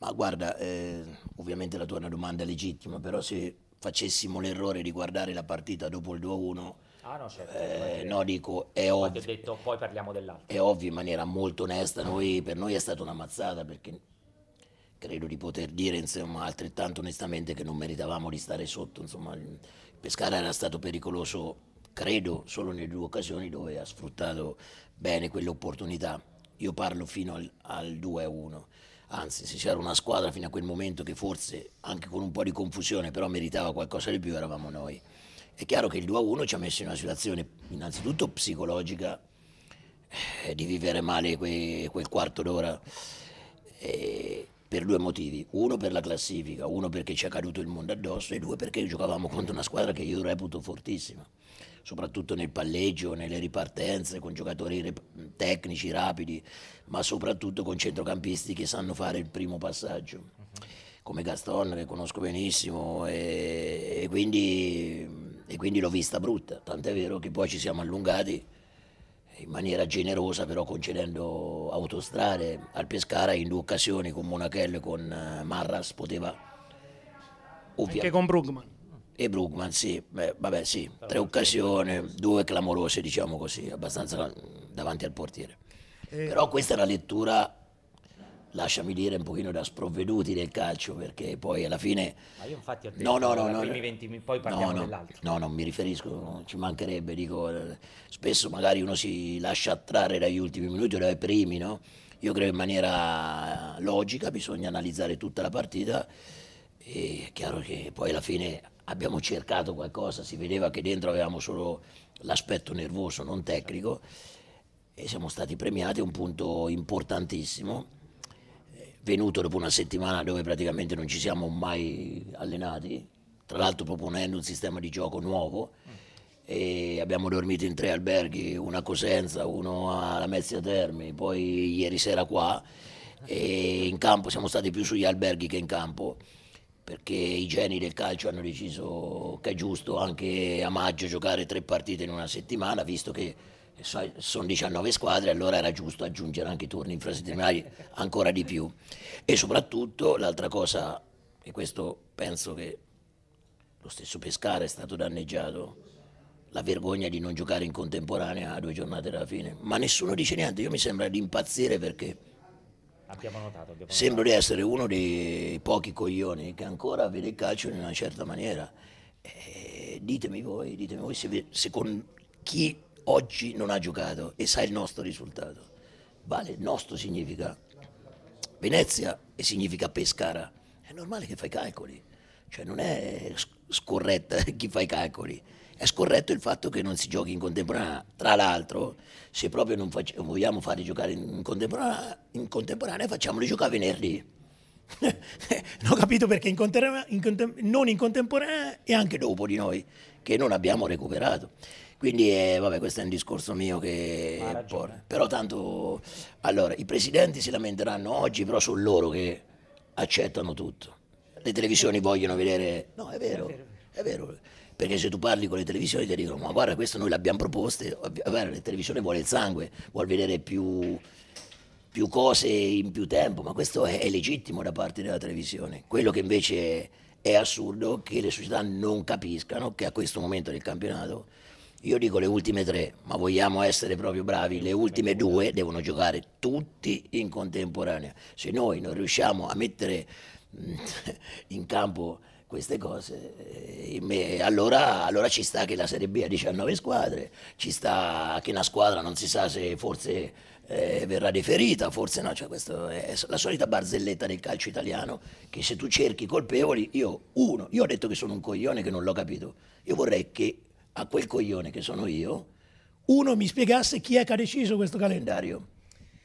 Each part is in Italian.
Ma guarda, eh, ovviamente la tua è una domanda legittima, però se facessimo l'errore di guardare la partita dopo il 2-1, ah, no, certo, eh, no, dico, è ovvio, detto, poi parliamo dell'altro. È ovvio in maniera molto onesta, noi, per noi è stata una mazzata perché credo di poter dire insomma, altrettanto onestamente che non meritavamo di stare sotto, insomma, Pescara era stato pericoloso, credo, solo nelle due occasioni dove ha sfruttato bene quell'opportunità. Io parlo fino al, al 2-1 anzi se c'era una squadra fino a quel momento che forse anche con un po' di confusione però meritava qualcosa di più eravamo noi. È chiaro che il 2-1 ci ha messo in una situazione innanzitutto psicologica eh, di vivere male que- quel quarto d'ora. E, per due motivi. Uno per la classifica, uno perché ci è caduto il mondo addosso e due perché giocavamo contro una squadra che io reputo fortissima, soprattutto nel palleggio, nelle ripartenze, con giocatori rep- tecnici, rapidi, ma soprattutto con centrocampisti che sanno fare il primo passaggio, come Gaston che conosco benissimo e, e, quindi, e quindi l'ho vista brutta, tant'è vero che poi ci siamo allungati in maniera generosa però concedendo autostrade al Pescara in due occasioni con Monachel e con eh, Marras poteva ovviamente. Anche con Brugman. E Brugman, sì, Beh, vabbè sì, tre occasioni, due clamorose diciamo così, abbastanza davanti al portiere. Eh. Però questa è una lettura lasciami dire, un pochino da sprovveduti del calcio, perché poi alla fine... Ma io infatti ho detto, no, no, no, no, 20, poi parliamo no, no, No, non mi riferisco, non ci mancherebbe, dico, spesso magari uno si lascia attrarre dagli ultimi minuti o dai primi, no? Io credo in maniera logica, bisogna analizzare tutta la partita e è chiaro che poi alla fine abbiamo cercato qualcosa, si vedeva che dentro avevamo solo l'aspetto nervoso, non tecnico, e siamo stati premiati, un punto importantissimo venuto dopo una settimana dove praticamente non ci siamo mai allenati, tra l'altro proponendo un sistema di gioco nuovo. E abbiamo dormito in tre alberghi, uno a Cosenza, uno alla Mezzia Terme, poi ieri sera qua. E in campo siamo stati più sugli alberghi che in campo perché i geni del calcio hanno deciso che è giusto anche a maggio giocare tre partite in una settimana, visto che sono 19 squadre, allora era giusto aggiungere anche i turni infrasettimanali ancora di più. E soprattutto l'altra cosa, e questo penso che lo stesso Pescara è stato danneggiato, la vergogna di non giocare in contemporanea a due giornate dalla fine. Ma nessuno dice niente, io mi sembra di impazzire perché abbiamo notato, abbiamo sembro di essere uno dei pochi coglioni che ancora vede il calcio in una certa maniera. E eh, ditemi voi, ditemi voi se, se con chi oggi non ha giocato e sa il nostro risultato. Vale, il nostro significa Venezia e significa Pescara. È normale che fai calcoli, cioè non è scorretta chi fa i calcoli, è scorretto il fatto che non si giochi in contemporanea. Tra l'altro, se proprio non facciamo, vogliamo farli giocare in contemporanea, in contemporanea facciamoli giocare venerdì. non ho capito perché in in non in contemporanea e anche dopo di noi, che non abbiamo recuperato. Quindi eh, vabbè, questo è un discorso mio che... Ah, por... Però tanto... Allora, i presidenti si lamenteranno oggi, però sono loro che accettano tutto. Le televisioni vogliono vedere... No, È vero. È vero. È vero perché se tu parli con le televisioni ti dicono ma guarda questo noi l'abbiamo proposto, eh, guarda la televisione vuole il sangue, vuole vedere più, più, cose in più tempo, ma questo è, legittimo da parte della televisione. Quello che invece è assurdo è che le società non capiscano che a questo momento del campionato io dico le ultime tre, ma vogliamo essere proprio bravi, le ultime due devono giocare tutti in contemporanea. Se noi non riusciamo a mettere mm, in campo queste cose, eh, allora, allora, ci sta che la Serie B ha 19 squadre, ci sta che una squadra non si sa se forse eh, verrà deferita, forse no, cioè questa è la solita barzelletta del calcio italiano che se tu cerchi colpevoli, io uno, io ho detto che sono un coglione che non l'ho capito, io vorrei che a quel coglione che sono io, uno mi spiegasse chi è che ha deciso questo calendario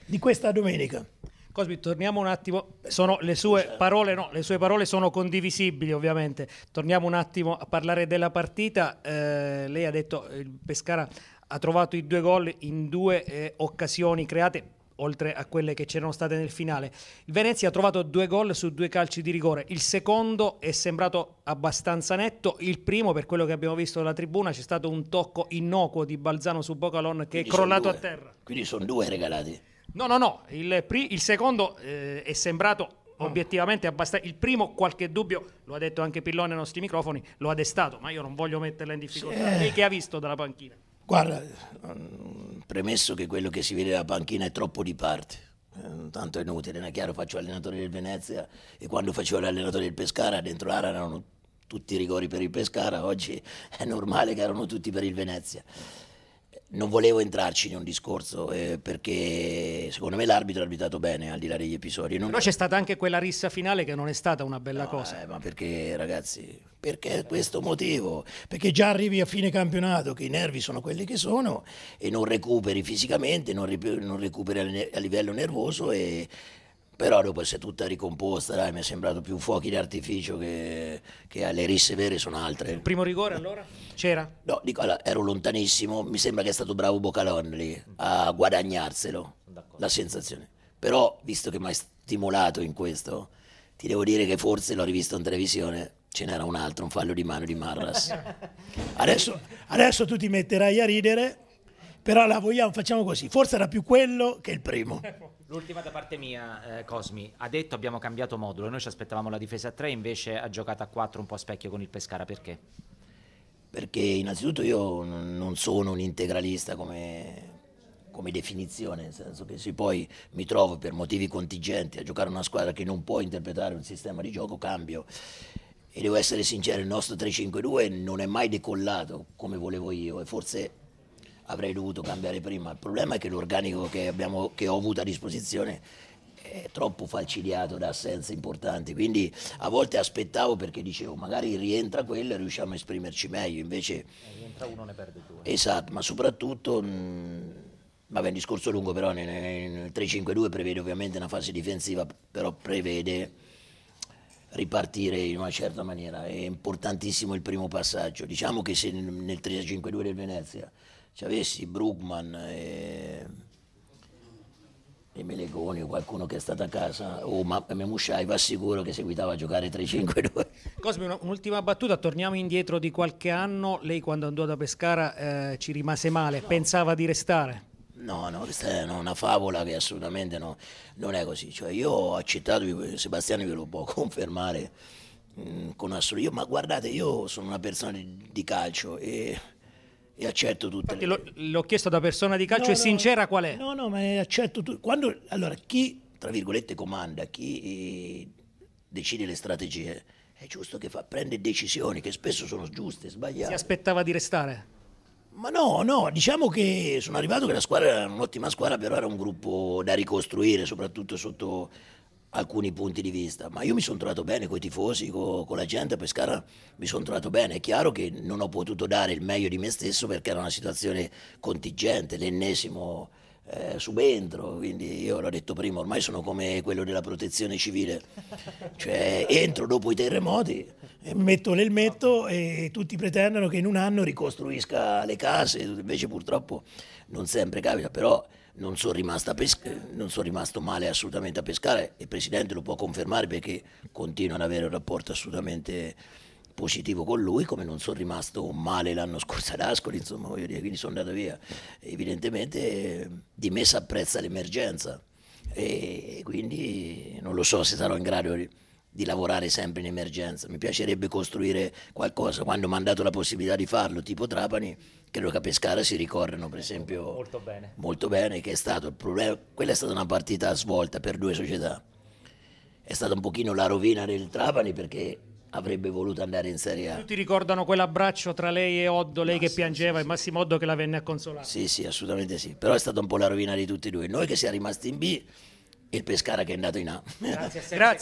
di questa domenica. Cosmi, torniamo un attimo, sono le sue parole, no, le sue parole sono condivisibili ovviamente, torniamo un attimo a parlare della partita, eh, lei ha detto che eh, Pescara ha trovato i due gol in due eh, occasioni create oltre a quelle che c'erano state nel finale. Il Venezia ha trovato due gol su due calci di rigore, il secondo è sembrato abbastanza netto, il primo per quello che abbiamo visto dalla tribuna c'è stato un tocco innocuo di Balzano su Bocalon che quindi è crollato a terra. Quindi sono due regalati. No, no, no, il, pri- il secondo eh, è sembrato oh. obiettivamente abbastanza. Il primo, qualche dubbio, lo ha detto anche Pillone ai nostri microfoni, lo ha destato, ma io non voglio metterla in difficoltà. Sì. Lei che ha visto dalla panchina? Guarda, premesso che quello che si vede dalla panchina è troppo di parte, eh, tanto è inutile, non è chiaro, faccio allenatore del Venezia e quando facevo l'allenatore del Pescara dentro l'area erano tutti rigori per il Pescara, oggi è normale che erano tutti per il Venezia non volevo entrarci in un discorso eh, perché secondo me l'arbitro ha arbitrato bene al di là degli episodi. Non... Però c'è stata anche quella rissa finale che non è stata una bella no, cosa. Eh, ma perché ragazzi? Perché questo motivo? Perché già arrivi a fine campionato che i nervi sono quelli che sono e non recuperi fisicamente, non, non recuperi a livello nervoso e però dopo si è tutta ricomposta, dai, mi è sembrato più fuochi d'artificio che, che le risse vere sono altre. Il primo rigore allora? C'era? No, dico, allora, ero lontanissimo, mi sembra che è stato bravo Bocalon lì a guadagnarselo, la sensazione. Però, visto che mi hai stimolato in questo, ti devo dire che forse l'ho rivisto in televisione ce n'era un altro, un fallo di mano di Marras. Adesso, adesso tu ti metterai a ridere però la vogliamo, facciamo così. Forse era più quello che il primo. L'ultima da parte mia, eh, Cosmi. Ha detto abbiamo cambiato modulo, noi ci aspettavamo la difesa a 3, invece ha giocato a 4 un po' a specchio con il Pescara, perché? Perché innanzitutto io non sono un integralista come, come definizione, nel senso che se poi mi trovo per motivi contingenti a giocare una squadra che non può interpretare un sistema di gioco, cambio. E devo essere sincero, il nostro 3-5-2 non è mai decollato come volevo io e forse avrei dovuto cambiare prima. Il problema è che l'organico che, abbiamo, che ho avuto a disposizione è troppo falcidiato da assenze importanti, quindi a volte aspettavo perché dicevo magari rientra quello e riusciamo a esprimerci meglio, invece... Eh, rientra uno ne perde due. Esatto, ma soprattutto... Mh, mm, vabbè, un discorso lungo però nel, nel 3-5-2 prevede ovviamente una fase difensiva, però prevede ripartire in una certa maniera. È importantissimo il primo passaggio. Diciamo che se nel 3-5-2 del Venezia se avessi Brugman e, e Melegoni o qualcuno che è stato a casa o oh, Memusciai va sicuro che seguitava a giocare 3-5-2 Cosmi un'ultima battuta torniamo indietro di qualche anno lei quando andò da Pescara eh, ci rimase male no. pensava di restare? No, no, questa è una favola che assolutamente no, non è così. Cioè, io ho accettato, Sebastiano ve lo può confermare mh, mm, con assoluto. Io, ma guardate, io sono una persona di, di calcio e e accetto tutte Infatti, le... L'ho, l'ho chiesto da persona di calcio no, e no, sincera qual è? No, no, ma accetto tutto. allora, chi, tra virgolette, comanda, chi eh, decide le strategie, è giusto che fa, prende decisioni che spesso sono giuste, sbagliate. Si aspettava di restare? Ma no, no, diciamo che sono arrivato che la squadra era un'ottima squadra, però era un gruppo da ricostruire, soprattutto sotto, alcuni punti di vista, ma io mi sono trovato bene con i tifosi, con, con la gente a Pescara, mi sono trovato bene. È chiaro che non ho potuto dare il meglio di me stesso perché era una situazione contingente, l'ennesimo eh, subentro, quindi io l'ho detto prima, ormai sono come quello della protezione civile, cioè entro dopo i terremoti. Eh, metto l'elmetto e tutti pretendono che in un anno ricostruisca le case, invece purtroppo non sempre capita, però non sono, non sono, rimasto male assolutamente a pescare, il presidente lo può confermare perché continuo ad avere un rapporto assolutamente positivo con lui, come non sono rimasto male l'anno scorso ad Ascoli, insomma, voglio dire, quindi sono andato via. Evidentemente di me si apprezza l'emergenza e quindi non lo so se sarò in grado di di lavorare sempre in emergenza. Mi piacerebbe costruire qualcosa. Quando mi hanno dato la possibilità di farlo, tipo Trapani, credo che a Pescara si ricordano, per esempio, molto bene, molto bene che è stato il problema. Quella è stata una partita svolta per due società. È stata un pochino la rovina del Trapani perché avrebbe voluto andare in Serie A. Tutti ricordano quell'abbraccio tra lei e Oddo, lei Massimo, che piangeva sì, e Massimo Oddo che la venne a consolare. Sì, sì, assolutamente sì, però è stata un po' la rovina di tutti e due. Noi che siamo rimasti in B e il Pescara che è andato in A. Grazie. grazie.